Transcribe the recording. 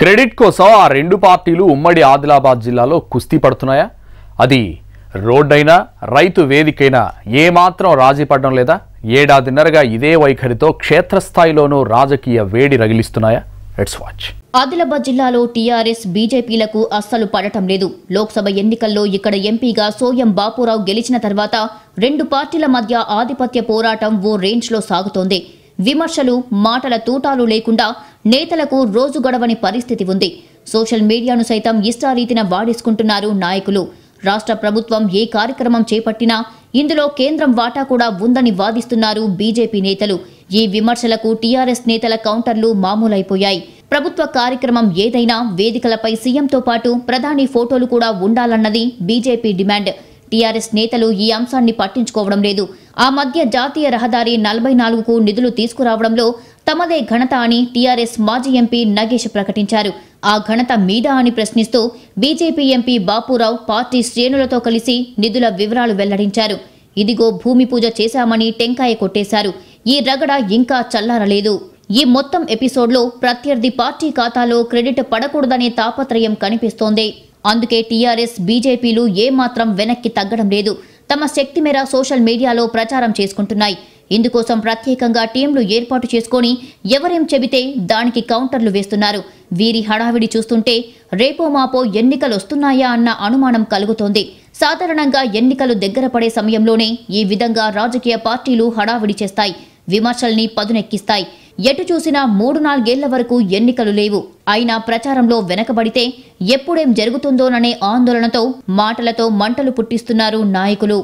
credit కోసం ఆ రెండు పార్టీలు ఉమ్మడి ఆదిలాబాద్ జిల్లాలో కుస్తీ పడుతున్నాయా అది రోడ్డైనా రైతు వేదికైనా ఏమాత్రం రాజీ పడడం లేదా ఏడాదిన్నరగా ఇదే వైఖరితో క్షేత్రస్థాయిలోనూ రాజకీయ వేడి రగిలిస్తున్నాయా ఎట్స్ వాచ్ ఆదిలాబాద్ జిల్లాలో టీఆర్ఎస్ బీజేపీలకు అస్సలు పడటం లేదు లోక్సభ ఎన్నికల్లో ఇక్కడ ఎంపీగా సోయం బాపురావు గెలిచిన తర్వాత రెండు పార్టీల మధ్య ఆధిపత్య పోరాటం ఓ రేంజ్లో సాగుతోంది విమర్శలు మాటల తూటాలు లేకుండా నేతలకు రోజు గడవని పరిస్థితి ఉంది సోషల్ మీడియాను సైతం ఇష్టారీతిన వాడేసుకుంటున్నారు నాయకులు రాష్ట్ర ప్రభుత్వం ఏ కార్యక్రమం చేపట్టినా ఇందులో కేంద్రం వాటా కూడా ఉందని వాదిస్తున్నారు బీజేపీ నేతలు ఈ విమర్శలకు టీఆర్ఎస్ నేతల కౌంటర్లు మామూలైపోయాయి ప్రభుత్వ కార్యక్రమం ఏదైనా వేదికలపై సీఎంతో పాటు ప్రధాని ఫోటోలు కూడా ఉండాలన్నది బీజేపీ డిమాండ్ టీఆర్ఎస్ నేతలు ఈ అంశాన్ని పట్టించుకోవడం లేదు ఆ మధ్య జాతీయ రహదారి నలభై నాలుగుకు నిధులు తీసుకురావడంలో తమదే ఘనత అని టీఆర్ఎస్ మాజీ ఎంపీ నగేష్ ప్రకటించారు ఆ ఘనత మీదా అని ప్రశ్నిస్తూ బీజేపీ ఎంపీ బాపురావు పార్టీ శ్రేణులతో కలిసి నిధుల వివరాలు వెల్లడించారు ఇదిగో భూమి పూజ చేశామని టెంకాయ కొట్టేశారు ఈ రగడ ఇంకా చల్లారలేదు ఈ మొత్తం ఎపిసోడ్లో ప్రత్యర్థి పార్టీ ఖాతాలో క్రెడిట్ పడకూడదనే తాపత్రయం కనిపిస్తోంది అందుకే టీఆర్ఎస్ బీజేపీలు ఏమాత్రం వెనక్కి తగ్గడం లేదు తమ శక్తి మేర సోషల్ మీడియాలో ప్రచారం చేసుకుంటున్నాయి ఇందుకోసం ప్రత్యేకంగా టీంలు ఏర్పాటు చేసుకొని ఎవరేం చెబితే దానికి కౌంటర్లు వేస్తున్నారు వీరి హడావిడి చూస్తుంటే రేపో మాపో ఎన్నికలు వస్తున్నాయా అన్న అనుమానం కలుగుతోంది సాధారణంగా ఎన్నికలు దగ్గర పడే సమయంలోనే ఈ విధంగా రాజకీయ పార్టీలు హడావిడి చేస్తాయి విమర్శల్ని పదునెక్కిస్తాయి ఎటు చూసినా మూడు నాలుగేళ్ల వరకు ఎన్నికలు లేవు అయినా ప్రచారంలో వెనకబడితే ఎప్పుడేం జరుగుతుందోననే ఆందోళనతో మాటలతో మంటలు పుట్టిస్తున్నారు నాయకులు